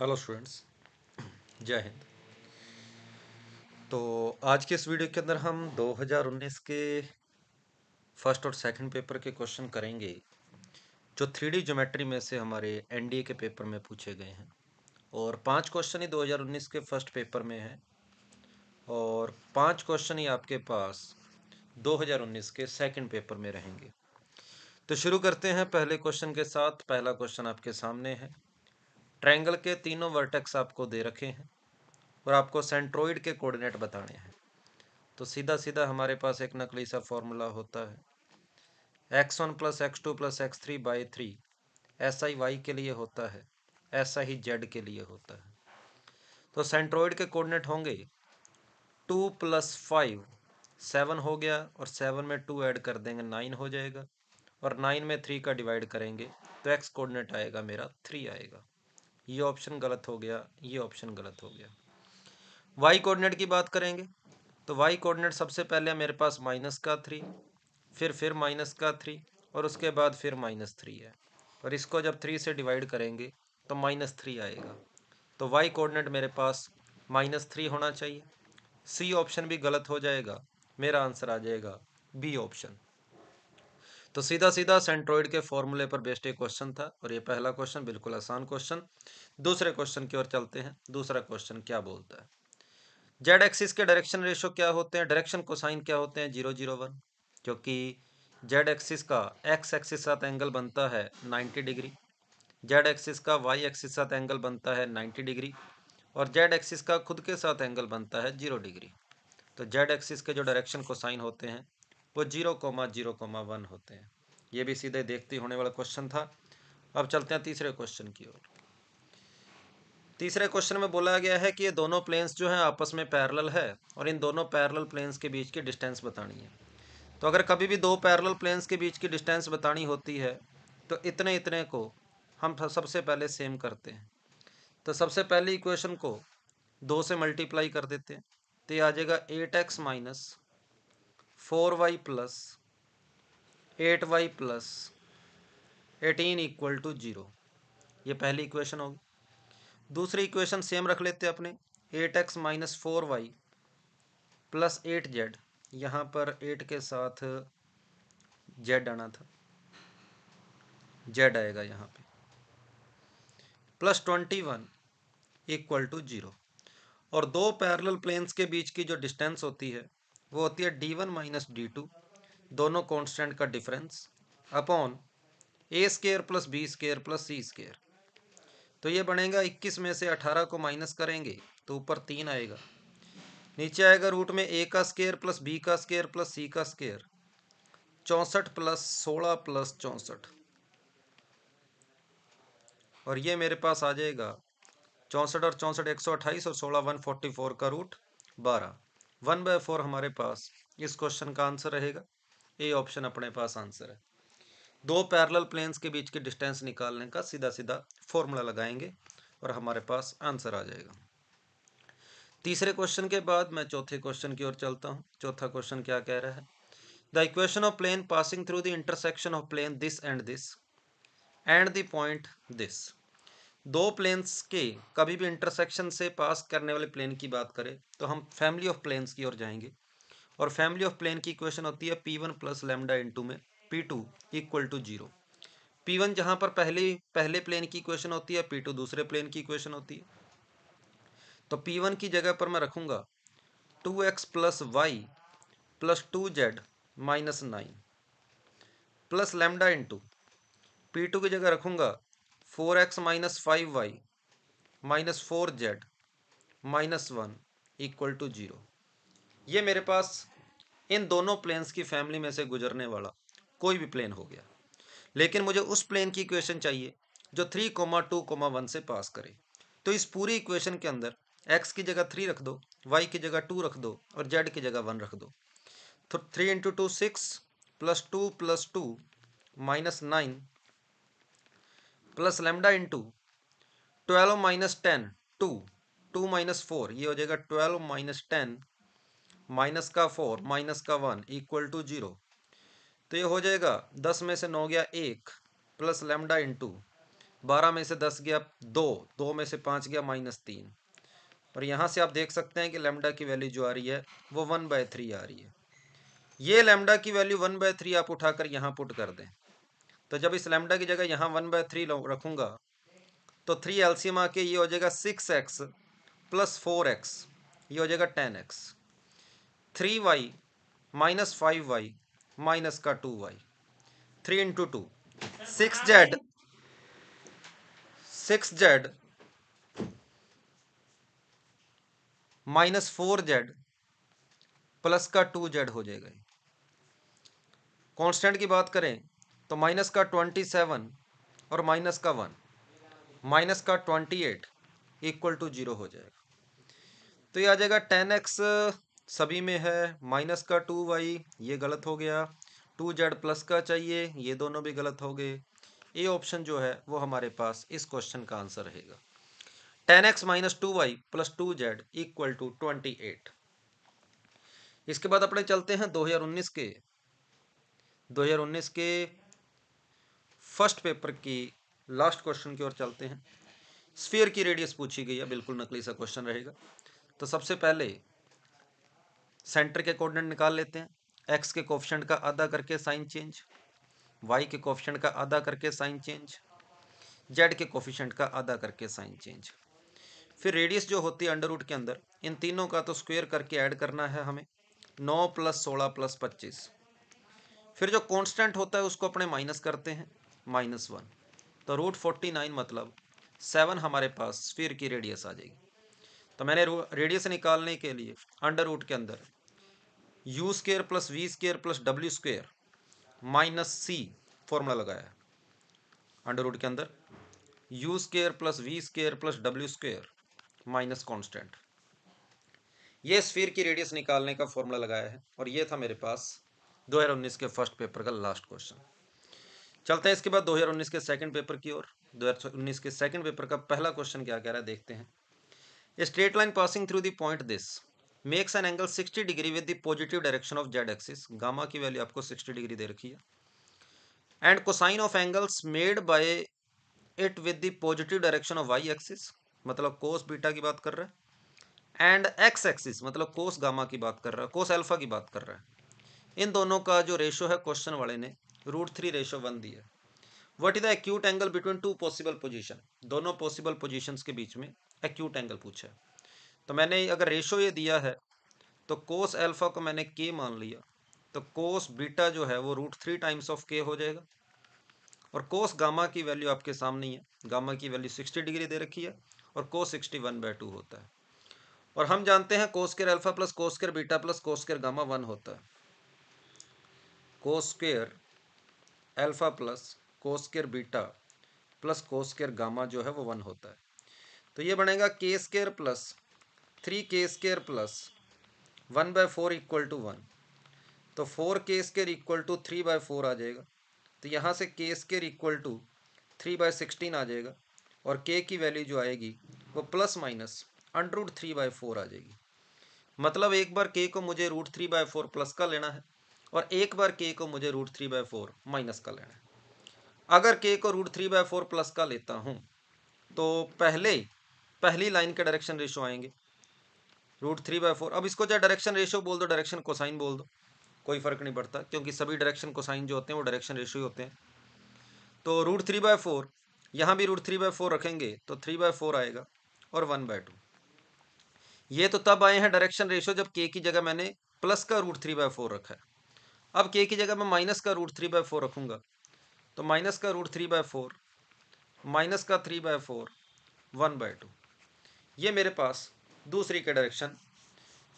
hello students जय हिंद तो आज के इस वीडियो के अंदर हम 2019 के फर्स्ट और सेकंड पेपर के क्वेश्चन करेंगे जो थ्री डी ज्योमेट्री में से हमारे एनडीए के पेपर में पूछे गए हैं और पांच क्वेश्चन ही 2019 के फर्स्ट पेपर में हैं और पांच क्वेश्चन ही आपके पास 2019 के सेकंड पेपर में रहेंगे तो शुरू करते हैं पहले क्वेश्चन के साथ पहला क्वेश्चन आपके सामने है ट्रायंगल के तीनों वर्टेक्स आपको दे रखे हैं और आपको सेंट्रोइड के कोऑर्डिनेट बताने हैं तो सीधा सीधा हमारे पास एक नकली सा फॉर्मूला होता है X one plus X two plus X three by three ऐसा ही वाई के लिए होता है ऐसा ही जेड के लिए होता है तो सेंट्रोइड के कोऑर्डिनेट होंगे टू प्लस फाइव सेवन हो गया और सेवन में टू ऐड कर देंगे नाइन हो जाएगा और नाइन में थ्री का डिवाइड करेंगे तो एक्स कोऑर्डिनेट आएगा मेरा थ्री आएगा ये ऑप्शन गलत हो गया ये ऑप्शन गलत हो गया वाई कोऑर्डिनेट की बात करेंगे तो वाई कोऑर्डिनेट सबसे पहले मेरे पास माइनस का थ्री फिर फिर माइनस का थ्री और उसके बाद फिर माइनस थ्री है और इसको जब थ्री से डिवाइड करेंगे तो माइनस थ्री आएगा तो वाई कोऑर्डिनेट मेरे पास माइनस थ्री होना चाहिए सी ऑप्शन भी गलत हो जाएगा मेरा आंसर आ जाएगा बी ऑप्शन तो सीधा सीधा सेंट्रोइड के फॉर्मूले पर बेस्ड एक क्वेश्चन था और ये पहला क्वेश्चन बिल्कुल आसान क्वेश्चन दूसरे क्वेश्चन की ओर चलते हैं दूसरा क्वेश्चन क्या बोलता है जेड एक्सिस के डायरेक्शन रेशो क्या होते हैं डायरेक्शन साइन क्या होते हैं जीरो जीरो वन क्योंकि जेड एक्सिस का एक्स एक्सिस साथ एंगल बनता है नाइन्टी डिग्री जेड एक्सिस का वाई एक्सिस साथ एंगल बनता है नाइन्टी डिग्री और जेड एक्सिस का खुद के साथ एंगल बनता है जीरो डिग्री तो जेड एक्सिस के जो डायरेक्शन साइन होते हैं वो zero comma zero comma one होते हैं ये भी सीधे देखते होने वाला क्वेश्चन था अब चलते हैं तीसरे क्वेश्चन की ओर तीसरे क्वेश्चन में बोला गया है कि ये दोनों प्लेन्स जो हैं आपस में पैरल है और इन दोनों पैरल प्लेन्स के बीच की डिस्टेंस बतानी है तो अगर कभी भी दो पैरल प्लेन्स के बीच की डिस्टेंस बतानी होती है तो इतने इतने को हम सबसे पहले सेम करते हैं तो सबसे पहले इक्वेशन को दो से मल्टीप्लाई कर देते हैं तो ये आ जाएगा eight x minus four Y plus eight Y plus eighteen equal to zero ये पहली इक्वेशन होगी दूसरी इक्वेशन सेम रख लेते अपने eight x minus four Y plus eight z यहाँ पर एट के साथ जेड आना था जेड आएगा यहाँ पे plus twenty one equal to zero और दो पैरेलल प्लेन्स के बीच की जो डिस्टेंस होती है वो होती है d one minus d two दोनों कॉन्स्टेंट का difference upon a square plus b square plus c square तो ये बनेगा इक्कीस में से अठारह को माइनस करेंगे तो ऊपर तीन आएगा नीचे आएगा रूट में ए का स्केयर प्लस बी का स्केयर प्लस सी का स्केयर चौंसठ प्लस सोलह प्लस चौंसठ और ये मेरे पास आ जाएगा चौंसठ और चौंसठ एक सौ अट्ठाईस और सोलह वन फोर्टी फोर का रूट बारह वन बाय फोर हमारे पास इस क्वेश्चन का आंसर रहेगा ए ऑप्शन अपने पास आंसर है दो पैरेलल प्लेन्स के बीच के डिस्टेंस निकालने का सीधा सीधा फॉर्मूला लगाएंगे और हमारे पास आंसर आ जाएगा तीसरे क्वेश्चन के बाद मैं चौथे क्वेश्चन की ओर चलता हूँ चौथा क्वेश्चन क्या कह रहा है the equation of plane passing through the intersection of plane this and this and the point this दो प्लेन्स के कभी भी इंटरसेक्शन से पास करने वाले प्लेन की बात करें तो हम फैमिली ऑफ प्लेन्स की ओर जाएंगे और फैमिली ऑफ प्लेन की इक्वेशन होती है p one plus lambda into में p two equal to zero p one जहाँ पर पहले पहले प्लेन की इक्वेशन होती है पी टू दूसरे प्लेन की इक्वेशन होती है तो पी वन की जगह पर मैं रखूँगा two x plus y plus two z minus nine plus lambda into p two की जगह रखूँगा four x minus five y minus four z minus one equal to zero ये मेरे पास इन दोनों प्लेन्स की फैमिली में से गुजरने वाला कोई भी प्लेन हो गया लेकिन मुझे उस प्लेन की इक्वेशन चाहिए जो three comma two comma one से पास करे तो इस पूरी इक्वेशन के अंदर एक्स की जगह थ्री रख दो वाई की जगह टू रख दो और जेड की जगह वन रख दो तो three into two six plus two plus two minus nine plus lambda into twelve minus ten two two minus four ये हो जाएगा ट्वेल्व माइनस टेन माइनस का फोर माइनस का वन इक्वल टू जीरो तो ये हो जाएगा दस में से नौ गया एक प्लस लेमडा इंटू बारह में से दस गया दो दो में से पाँच गया माइनस तीन और यहाँ से आप देख सकते हैं कि लेमडा की वैल्यू जो आ रही है वो वन बाय थ्री आ रही है ये लेमडा की वैल्यू वन बाय थ्री आप उठाकर यहाँ पुट कर दें तो जब इस लेमडा की जगह यहाँ वन बाय थ्री रखूँगा तो थ्री एल्सियम आके ये हो जाएगा six x plus four x ये हो जाएगा ten x three y minus five y minus का two y three into two six z six z minus four z plus का टू जेड हो जाएगा कांस्टेंट की बात करें तो माइनस का ट्वेंटी सेवन और माइनस का वन माइनस का twenty eight equal to zero हो जाएगा तो ये आ जाएगा टेन एक्स सभी में है माइनस का टू वाई ये गलत हो गया टू जेड प्लस का चाहिए ये दोनों भी गलत हो गए ये ऑप्शन जो है वो हमारे पास इस क्वेश्चन का आंसर रहेगा ten x minus two y plus two z equal to twenty eight इसके बाद अपने चलते हैं दो हजार उन्नीस के दो हजार उन्नीस के फर्स्ट पेपर की लास्ट क्वेश्चन की ओर चलते हैं स्फीयर की रेडियस पूछी गई है बिल्कुल नकली सा क्वेश्चन रहेगा तो सबसे पहले सेंटर के कोऑर्डिनेट निकाल लेते हैं एक्स के कोफिशेंट का आधा करके साइन चेंज वाई के कोफिशेंट का आधा करके साइन चेंज जेड के कोफिशेंट का आधा करके साइन चेंज फिर रेडियस जो होती है अंडर रूट के अंदर इन तीनों का तो स्क्वेयर करके ऐड करना है हमें नौ प्लस सोलह प्लस पच्चीस फिर जो कॉन्स्टेंट होता है उसको अपने माइनस करते हैं माइनस वन तो रूट फोर्टी नाइन मतलब सेवन हमारे पास स्फीयर की रेडियस आ जाएगी तो मैंने रेडियस निकालने के लिए अंडर रूट के अंदर u square plus v square plus डब्ल्यू स्केयर माइनस सी फॉर्मूला लगाया अंडर रूट के अंदर u square plus v square plus डब्ल्यू स्केयर माइनस कॉन्स्टेंट ये स्फीयर की रेडियस निकालने का फॉर्मूला लगाया है और ये था मेरे पास 2019 के फर्स्ट पेपर का लास्ट क्वेश्चन चलते हैं इसके बाद 2019 के सेकंड पेपर की ओर 2019 के सेकंड पेपर का पहला क्वेश्चन क्या कह रहा है देखते हैं straight line passing through the point this makes an angle 60 degree with the positive direction of z axis gamma की वैल्यू आपको 60 डिग्री दे रखी है and cosine of angles made by it with the positive direction of y axis मतलब cos beta की बात कर रहा है एंड एक्स एक्सिस मतलब कोस गामा की बात कर रहा है कोस अल्फा की बात कर रहा है इन दोनों का जो रेशो है क्वेश्चन वाले ने रूट थ्री रेशो वन दिया what is the acute angle between two possible position दोनों पॉसिबल पोजिशन के बीच में एक्यूट एंगल पूछा है तो मैंने अगर रेशो ये दिया है तो कोस एल्फा को मैंने के मान लिया तो कोस बीटा जो है वो रूट थ्री टाइम्स ऑफ के हो जाएगा और कोस गामा की वैल्यू आपके सामने ही है गामा की वैल्यू सिक्सटी डिग्री दे रखी है और cos sixty one by two होता है और हम जानते हैं cos square alpha plus cos square beta plus cos square gamma one होता है cos square alpha plus cos square beta plus cos square gamma जो है वो वन होता है तो ये बनेगा k square plus three k square plus one by four equal to one तो four k square equal to three by four आ जाएगा तो यहाँ से k square equal to three by sixteen आ जाएगा और के की वैल्यू जो आएगी वो plus minus under root three by four आ जाएगी मतलब एक बार के को मुझे root three by four plus का लेना है और एक बार के को मुझे root three by four minus का लेना है अगर के को root three by four plus का लेता हूँ तो पहले पहली लाइन के डायरेक्शन रेशो आएंगे रूट थ्री बाय फोर अब इसको चाहे डायरेक्शन रेशो बोल दो डायरेक्शन कोसाइन बोल दो कोई फ़र्क नहीं पड़ता क्योंकि सभी डायरेक्शन कोसाइन जो होते हैं वो डायरेक्शन रेशो ही होते हैं तो रूट थ्री बाय फोर यहाँ भी रूट थ्री बाय फोर रखेंगे तो थ्री बाय फोर आएगा और वन बाय टू ये तो तब आए हैं डायरेक्शन रेशो जब के की जगह मैंने प्लस का रूट थ्री बाय फोर रखा है अब के की जगह मैं माइनस का रूट थ्री बाय फोर रखूँगा तो माइनस का root three by four minus का three by four one by two ये मेरे पास दूसरी के डायरेक्शन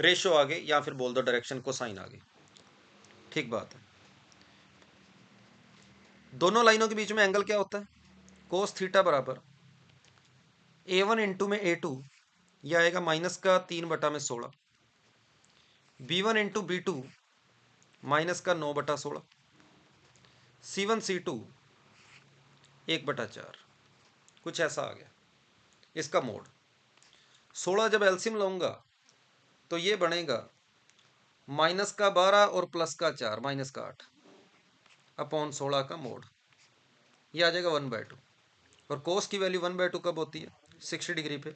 रेशो आ गए या फिर बोल दो डायरेक्शन को साइन आ गए ठीक बात है दोनों लाइनों के बीच में एंगल क्या होता है कोस थीटा बराबर ए वन इंटू में ए टू यह आएगा माइनस का तीन बटा में सोलह b one into b two minus का नौ बटा सोलह सी वन सी टू एक बटा चार कुछ ऐसा आ गया इसका मोड सोलह जब एल्सियम लाऊंगा तो ये बनेगा माइनस का बारह और प्लस का चार माइनस का आठ अपॉन सोलह का मोड ये आ जाएगा वन बाय टू और कोस की वैल्यू वन बाय टू कब होती है सिक्सटी डिग्री पे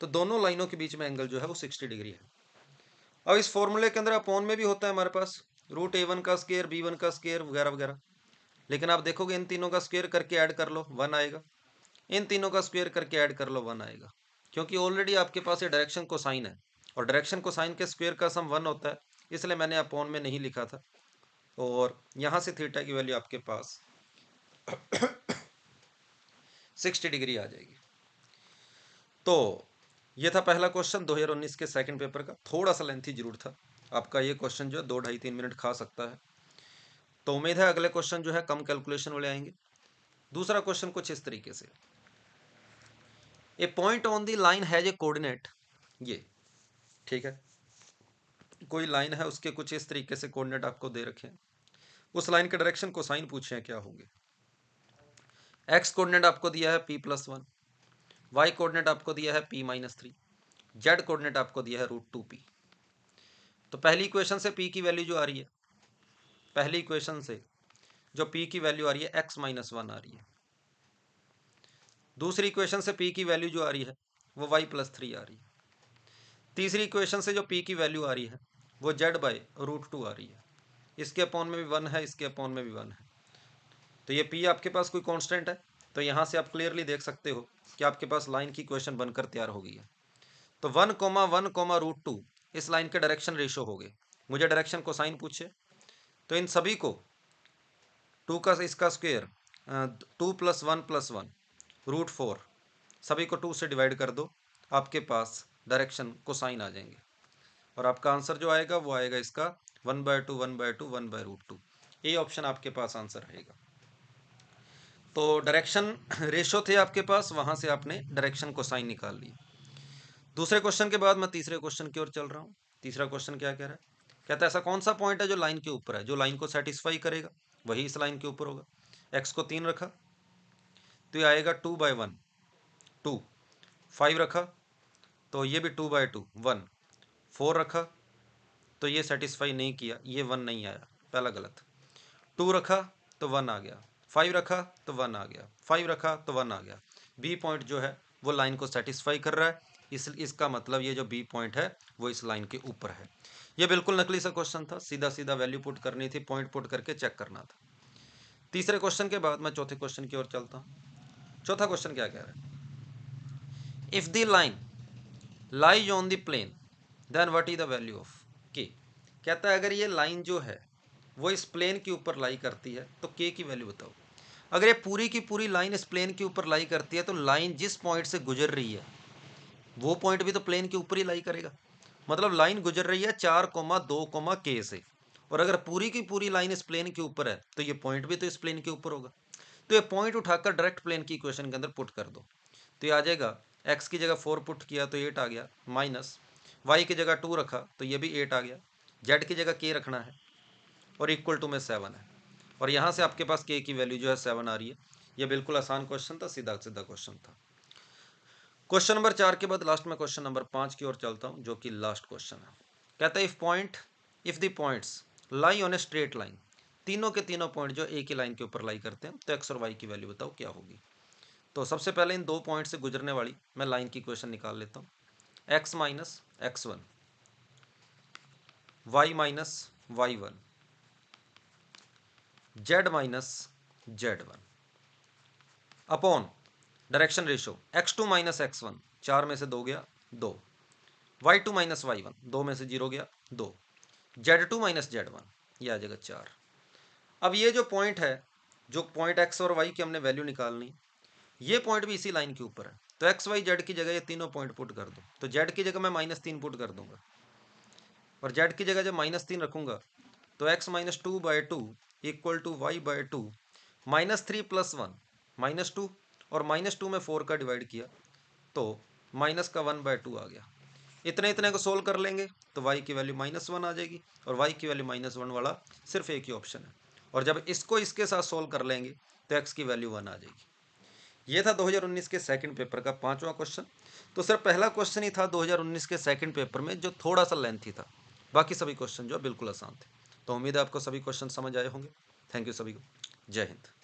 तो दोनों लाइनों के बीच में एंगल जो है वो सिक्सटी डिग्री है अब इस फॉर्मूले के अंदर अपॉन में भी होता है हमारे पास रूट ए वन का स्केयर बी वन का स्केयर वगैरह वगैरह लेकिन आप देखोगे इन तीनों का स्क्वेयर करके ऐड कर लो वन आएगा इन तीनों का स्क्वेयर करके ऐड कर लो वन आएगा क्योंकि ऑलरेडी आपके पास ये डायरेक्शन को साइन है और डायरेक्शन को साइन के स्क्वेयर का सम वन होता है इसलिए मैंने अपॉन में नहीं लिखा था और यहाँ से थीटा की वैल्यू आपके पास सिक्सटी डिग्री आ जाएगी तो ये था पहला क्वेश्चन उन्नीस के सेकेंड पेपर का थोड़ा सा लेंथी जरूर था आपका ये क्वेश्चन जो है दो ढाई तीन मिनट खा सकता है तो उम्मीद है अगले क्वेश्चन जो है कम कैलकुलेशन वाले आएंगे दूसरा क्वेश्चन कुछ इस तरीके से a point on the line has a coordinate ये ठीक है कोई लाइन है उसके कुछ इस तरीके से कोऑर्डिनेट आपको दे रखे हैं उस लाइन के डायरेक्शन को साइन पूछे हैं क्या होंगे एक्स कोऑर्डिनेट आपको दिया है p plus one y coordinate आपको दिया है p minus three z coordinate आपको दिया है रूट टू पी तो पहली इक्वेशन से पी की वैल्यू जो आ रही है पहली इक्वेशन से जो पी की वैल्यू आ रही है एक्स माइनस वन आ रही है दूसरी इक्वेशन से पी की वैल्यू जो आ रही है वो वाई प्लस थ्री आ रही है तीसरी इक्वेशन से जो पी की वैल्यू आ रही है वो जेड बाई रूट टू आ रही है इसके अपॉन में भी वन है इसके अपॉन में भी वन है तो ये पी आपके पास कोई कॉन्स्टेंट है तो यहाँ से आप क्लियरली देख सकते हो कि आपके पास लाइन की क्वेश्चन बनकर तैयार हो गई है तो one comma one comma root two इस लाइन के डायरेक्शन रेशो हो गए मुझे डायरेक्शन को साइन पूछे तो इन सभी को टू का इसका square two plus one plus one root four सभी को टू से डिवाइड कर दो आपके पास डायरेक्शन को साइन आ जाएंगे और आपका आंसर जो आएगा वो आएगा इसका one by two one by two one by root two ये ऑप्शन आपके पास आंसर रहेगा तो डायरेक्शन रेशो थे आपके पास वहाँ से आपने डायरेक्शन को साइन निकाल लिया दूसरे क्वेश्चन के बाद मैं तीसरे क्वेश्चन की ओर चल रहा हूँ तीसरा क्वेश्चन क्या कह रहा है कहता है ऐसा कौन सा पॉइंट है जो लाइन के ऊपर है जो लाइन को सेटिस्फाई करेगा वही इस लाइन के ऊपर होगा एक्स को तीन रखा तो ये आएगा two by one two five रखा तो ये भी two by two one four रखा तो ये सेटिस्फाई नहीं किया ये वन नहीं आया पहला गलत टू रखा तो वन आ गया फाइव रखा तो वन आ गया फाइव रखा तो वन आ गया बी पॉइंट जो है वो लाइन को सेटिस्फाई कर रहा है इस इसका मतलब ये जो बी पॉइंट है वो इस लाइन के ऊपर है ये बिल्कुल नकली सा क्वेश्चन था सीधा सीधा वैल्यू पुट करनी थी पॉइंट पुट करके चेक करना था तीसरे क्वेश्चन के बाद मैं चौथे क्वेश्चन की ओर चलता हूँ चौथा क्वेश्चन क्या कह रहा है if the line lies on the plane then what is the value of k कहता है अगर ये लाइन जो है वो इस प्लेन के ऊपर लाई करती है तो के की वैल्यू बताओ अगर ये पूरी की पूरी लाइन इस प्लेन के ऊपर लाई करती है तो लाइन जिस पॉइंट से गुजर रही है वो पॉइंट भी तो प्लेन के ऊपर ही लाई करेगा मतलब लाइन गुजर रही है चार कोमा दो कोमा के से और अगर पूरी की पूरी लाइन इस प्लेन के ऊपर है तो ये पॉइंट भी तो इस प्लेन के ऊपर होगा तो ये पॉइंट उठाकर डायरेक्ट प्लेन की इक्वेशन के अंदर पुट कर दो तो ये आ जाएगा एक्स की जगह फोर पुट किया तो एट आ गया माइनस वाई की जगह टू रखा तो ये भी एट आ गया जेड की जगह के रखना है और इक्वल टू में सेवन है और यहाँ से आपके पास के की वैल्यू जो है सेवन आ रही है ये बिल्कुल आसान क्वेश्चन था सीधा सीधा क्वेश्चन था क्वेश्चन नंबर चार के बाद लास्ट में क्वेश्चन नंबर पांच की ओर चलता हूं जो कि लास्ट क्वेश्चन है कहता है if point if the points lie on a straight line तीनों के तीनों पॉइंट जो एक ही लाइन के ऊपर लाई करते हैं तो एक्स और वाई की वैल्यू बताओ क्या होगी तो सबसे पहले इन दो पॉइंट से गुजरने वाली मैं लाइन की क्वेश्चन निकाल लेता हूँ x minus x one y minus y one z minus z one upon direction ratio x two minus x one चार में से दो गया दो y two minus y one दो में से जीरो गया दो z two minus z one यह आ जाएगा चार अब ये जो पॉइंट है जो पॉइंट एक्स और वाई की हमने वैल्यू निकालनी ये पॉइंट भी इसी लाइन के ऊपर है तो एक्स वाई जेड की जगह ये तीनों पॉइंट पुट कर दो तो जेड की जगह मैं माइनस तीन पुट कर दूंगा और जेड की जगह जब माइनस तीन रखूंगा तो x minus two by two equal to y by two minus three plus one minus two और माइनस टू में फोर का डिवाइड किया तो माइनस का वन बाय टू आ गया इतने इतने को सोल्व कर लेंगे तो वाई की वैल्यू माइनस वन आ जाएगी और वाई की वैल्यू माइनस वन वाला सिर्फ एक ही ऑप्शन है और जब इसको इसके साथ सोल्व कर लेंगे तो एक्स की वैल्यू वन आ जाएगी ये था 2019 के सेकंड पेपर का पांचवा क्वेश्चन तो सर पहला क्वेश्चन ही था 2019 के सेकंड पेपर में जो थोड़ा सा लेंथी था बाकी सभी क्वेश्चन जो बिल्कुल आसान थे तो उम्मीद है आपको सभी क्वेश्चन समझ आए होंगे थैंक यू सभी को जय हिंद